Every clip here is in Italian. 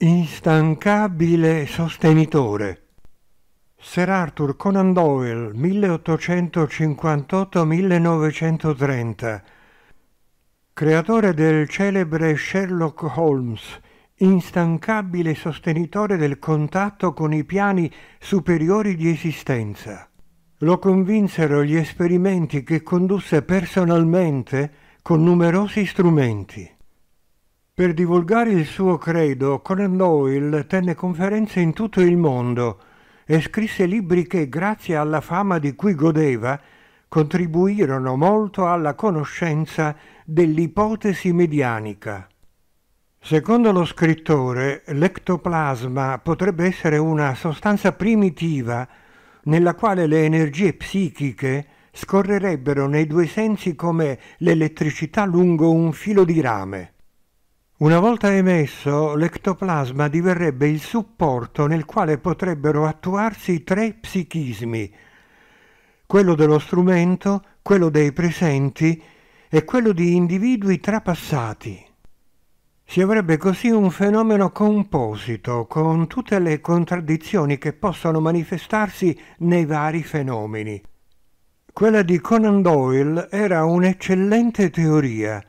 Instancabile sostenitore. Sir Arthur Conan Doyle 1858-1930 Creatore del celebre Sherlock Holmes, instancabile sostenitore del contatto con i piani superiori di esistenza. Lo convinsero gli esperimenti che condusse personalmente con numerosi strumenti. Per divulgare il suo credo, Conan Doyle tenne conferenze in tutto il mondo e scrisse libri che, grazie alla fama di cui godeva, contribuirono molto alla conoscenza dell'ipotesi medianica. Secondo lo scrittore, l'ectoplasma potrebbe essere una sostanza primitiva nella quale le energie psichiche scorrerebbero nei due sensi come l'elettricità lungo un filo di rame. Una volta emesso, l'ectoplasma diverrebbe il supporto nel quale potrebbero attuarsi tre psichismi, quello dello strumento, quello dei presenti e quello di individui trapassati. Si avrebbe così un fenomeno composito con tutte le contraddizioni che possono manifestarsi nei vari fenomeni. Quella di Conan Doyle era un'eccellente teoria,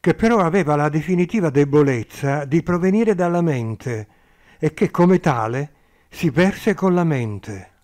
che però aveva la definitiva debolezza di provenire dalla mente e che come tale si perse con la mente.